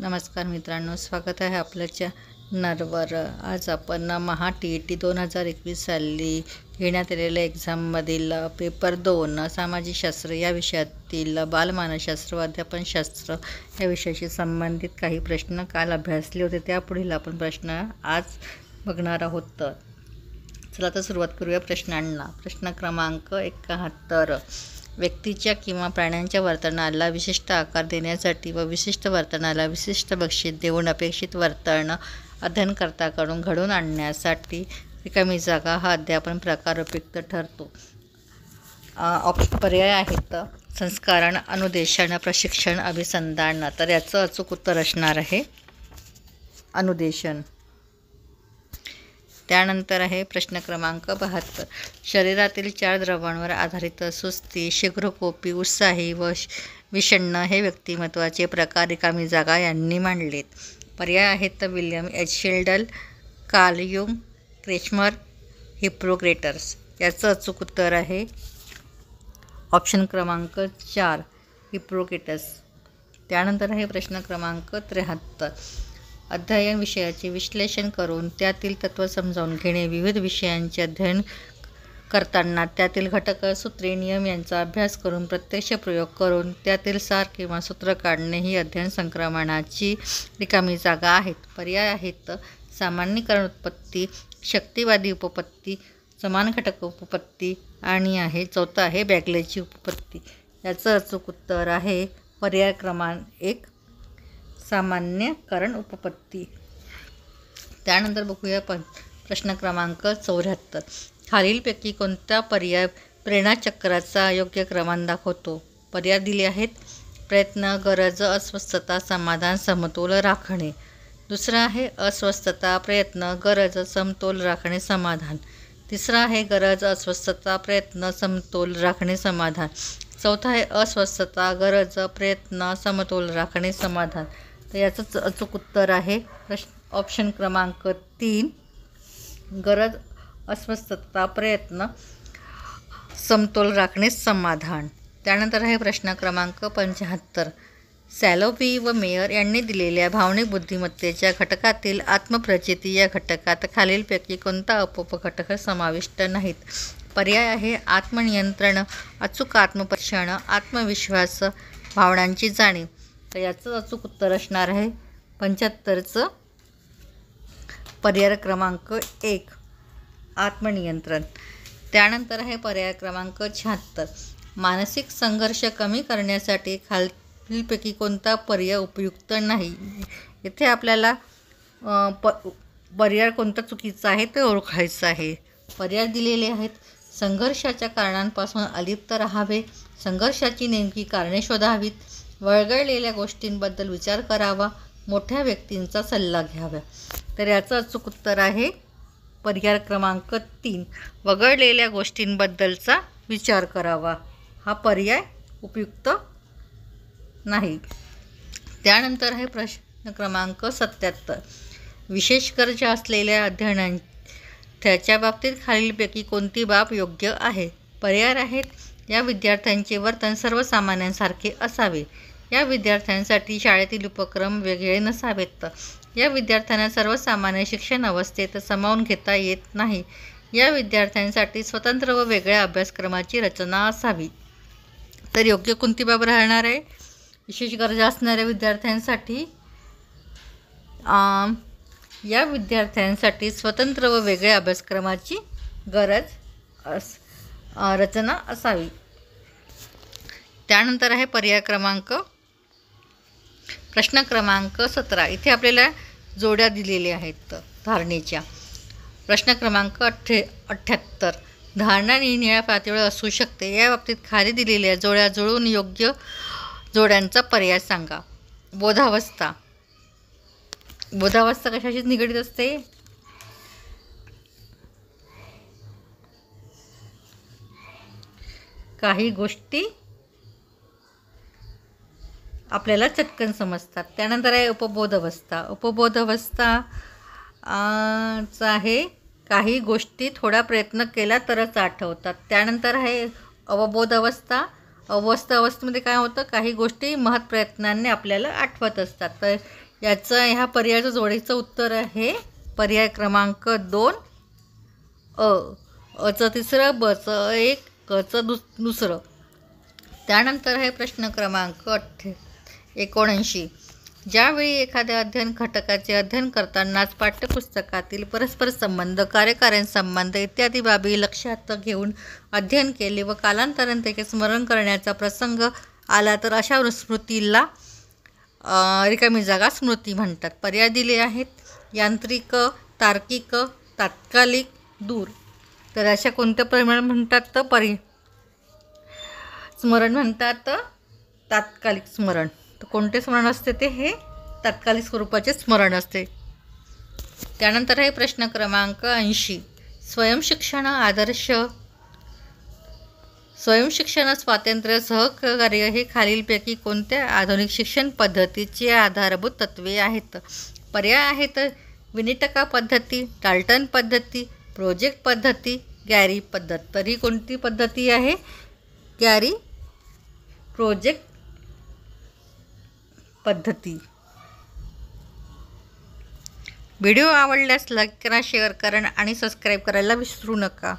नमस्कार मित्रांनो स्वागत आहे आपल्याच्या नरवर आज आपण महा टी ई टी दोन हजार एकवीस साली घेण्यात आलेल्या एक्झाममधील पेपर दोन सामाजिक शास्त्र या विषयातील बालमानसशास्त्र व अध्यापनशास्त्र या विषयाशी संबंधित काही प्रश्न काल अभ्यासले होते त्यापुढील आपण प्रश्न आज बघणार आहोत चला तर सुरुवात करूया प्रश्नांना प्रश्न क्रमांक एकाहत्तर व्यक्तीच्या किंवा प्राण्यांच्या वर्तनाला विशिष्ट आकार देण्यासाठी व विशिष्ट वर्तनाला विशिष्ट बक्षीस देऊन अपेक्षित वर्तन अध्ययनकर्त्याकडून घडवून आणण्यासाठी रिकामी जागा हा अध्यापन प्रकार उपयुक्त ठरतो ऑप्शन पर्याय आहेत संस्कारण अनुदेशन प्रशिक्षण अभिसंधान तर याचं अचूक उत्तर असणार आहे अनुदेशन त्यानंतर आहे प्रश्न क्रमांक बहात्तर शरीरातील चार द्रवांवर आधारित सुस्ती शीघ्रकोपी उत्साही व विषण्ण हे व्यक्तिमत्वाचे प्रकार रिकामी जागा यांनी मांडलेत पर्याय आहेत विल्यम एच शिल्डल कालयुम क्रेशमर हिप्रोग्रेटर्स याचं अचूक उत्तर आहे ऑप्शन क्रमांक चार हिप्रोकेटस त्यानंतर आहे प्रश्न क्रमांक त्र्याहत्तर अध्ययन विषयाचे विश्लेषण करून त्यातील तत्त्व समजावून घेणे विविध विषयांचे अध्ययन करताना त्यातील घटक सूत्रे नियम यांचा अभ्यास करून प्रत्यक्ष प्रयोग करून त्यातील सार किंवा सूत्र काढणे ही अध्ययन संक्रमणाची रिकामी जागा आहेत पर्याय आहेत सामान्यीकरण उत्पत्ती शक्तिवादी उपपत्ती समान घटक उपपत्ती आणि आहे चौथा आहे बॅगलेची उपपत्ती याचं अचूक उत्तर आहे पर्याय क्रमांक एक सामान्य करण उपपत्ती त्यानंतर बघूया प प्रश्न क्रमांक चौऱ्याहत्तर खालीलपैकी कोणता पर्याय प्रेरणाचक्राचा योग्य क्रमांक दाखवतो पर्याय दिले आहेत प्रयत्न गरज अस्वस्थता समाधान समतोल राखणे दुसरा आहे अस्वस्थता प्रयत्न गरज समतोल राखणे समाधान तिसरा आहे गरज अस्वस्थता प्रयत्न समतोल राखणे समाधान चौथा आहे अस्वस्थता गरज प्रयत्न समतोल राखणे समाधान तर याचंच अचूक उत्तर आहे प्रश्न ऑप्शन क्रमांक तीन गरज अस्वस्थता प्रयत्न समतोल राखणे समाधान त्यानंतर आहे प्रश्न क्रमांक पंच्याहत्तर सॅलोपी व मेयर यांनी दिलेल्या भावनिक बुद्धिमत्तेच्या घटकातील आत्मप्रचिती या घटकात खालीलपैकी कोणता अपोपघटक समाविष्ट नाहीत पर्याय आहे आत्मनियंत्रण अचूक आत्मपरीक्षण आत्मविश्वास भावनांची जाणीव तर याचं अचूक उत्तर असणार आहे पंच्याहत्तरचं पर्याय क्रमांक एक आत्मनियंत्रण त्यानंतर आहे पर्याय क्रमांक शहात्तर मानसिक संघर्ष कमी करण्यासाठी खालीलपैकी कोणता पर्याय उपयुक्त नाही येथे आपल्याला प पर्याय कोणता चुकीचा आहे ते ओळखायचं आहे पर्याय दिलेले आहेत संघर्षाच्या कारणांपासून अलिप्त राहावे संघर्षाची नेमकी कारणे शोधावीत वळगळलेल्या गोष्टींबद्दल विचार करावा मोठ्या व्यक्तींचा सल्ला घ्यावा तर याचं अचूक उत्तर आहे पर्याय क्रमांक तीन वगळलेल्या गोष्टींबद्दलचा विचार करावा हा पर्याय उपयुक्त नाही त्यानंतर आहे प्रश्न क्रमांक सत्याहत्तर विशेष गरजा असलेल्या अध्ययनां त्याच्या बाबतीत खालीलपैकी कोणती बाब योग्य आहे पर्याय आहेत या विद्यार्थ्यांचे वर्तन सर्वसामान्यांसारखे असावे या विद्यार्थ्यांसाठी शाळेतील उपक्रम वेगळे नसावेत या विद्यार्थ्यांना सर्वसामान्य शिक्षण अवस्थेत सामावून घेता येत नाही या विद्यार्थ्यांसाठी स्वतंत्र व वेगळ्या अभ्यासक्रमाची रचना असावी तर योग्य बाब राहणार आहे विशेष गरजा असणाऱ्या विद्यार्थ्यांसाठी या विद्यार्थ्यांसाठी स्वतंत्र व वेगळ्या अभ्यासक्रमाची गरज अस रचना असावी त्यानंतर आहे पर्याय क्रमांक प्रश्न क्रमांक सतरा इथे आपल्याला जोड्या दिलेल्या आहेत धारणेच्या प्रश्न क्रमांक अठ्ठे अठ्ठ्याहत्तर धारणा निनिळ्या पातळीवर असू शकते या बाबतीत खाली दिलेल्या जोड्या जुळून योग्य जोड्यांचा पर्याय सांगा बोधावस्था बोधावस्था कशाशीच निगडीत असते काही गोष्टी आपल्याला चटकन समजतात त्यानंतर आहे उपबोध अवस्था उपबोध अवस्था आहे काही गोष्टी थोडा प्रयत्न केला तरच आठवतात त्यानंतर आहे अवबोध अवस्था अवस्था अवस्थेमध्ये काय होतं काही गोष्टी महत्प्रयत्नांनी आपल्याला आठवत असतात तर याचं ह्या पर्यायाच्या जोडीचं उत्तर आहे पर्याय क्रमांक दोन अ अचं तिसरं बचं एक कचं दुस दुसरं त्यानंतर आहे प्रश्न क्रमांक अठ्ठे एकोणऐंशी ज्यावेळी एखाद्या अध्ययन घटकाचे अध्ययन करतानाच पाठ्यपुस्तकातील परस्पर संबंध कार्यकारण संबंध इत्यादी बाबी लक्षात घेऊन अध्ययन केले व कालांतरण त्याचे स्मरण करण्याचा प्रसंग आला तर अशा स्मृतीला रिकामी जागा स्मृती म्हणतात पर्याय दिले आहेत यांत्रिक तार्किक तात्कालिक दूर तर अशा कोणत्या परिमाण म्हणतात तर परि स्मरण म्हणतात तात्कालिक स्मरण तर कोणते स्मरण असते ते हे तात्कालिक स्वरूपाचे स्मरण असते त्यानंतर आहे प्रश्न क्रमांक ऐंशी स्वयंशिक्षण आदर्श स्वयंशिक्षण स्वातंत्र्य सहकार्य हे खालीलपैकी कोणत्या आधुनिक शिक्षण पद्धतीचे आधारभूत तत्वे आहेत पर्याय आहेत विनिटका पद्धती टाल्टन पद्धती प्रोजेक्ट पद्धती गॅरी पद्धत तरी कोणती पद्धती आहे गॅरी प्रोजेक्ट पद्धती व्हिडिओ आवडल्यास लाईक करा शेअर करा आणि सबस्क्राईब करायला विसरू नका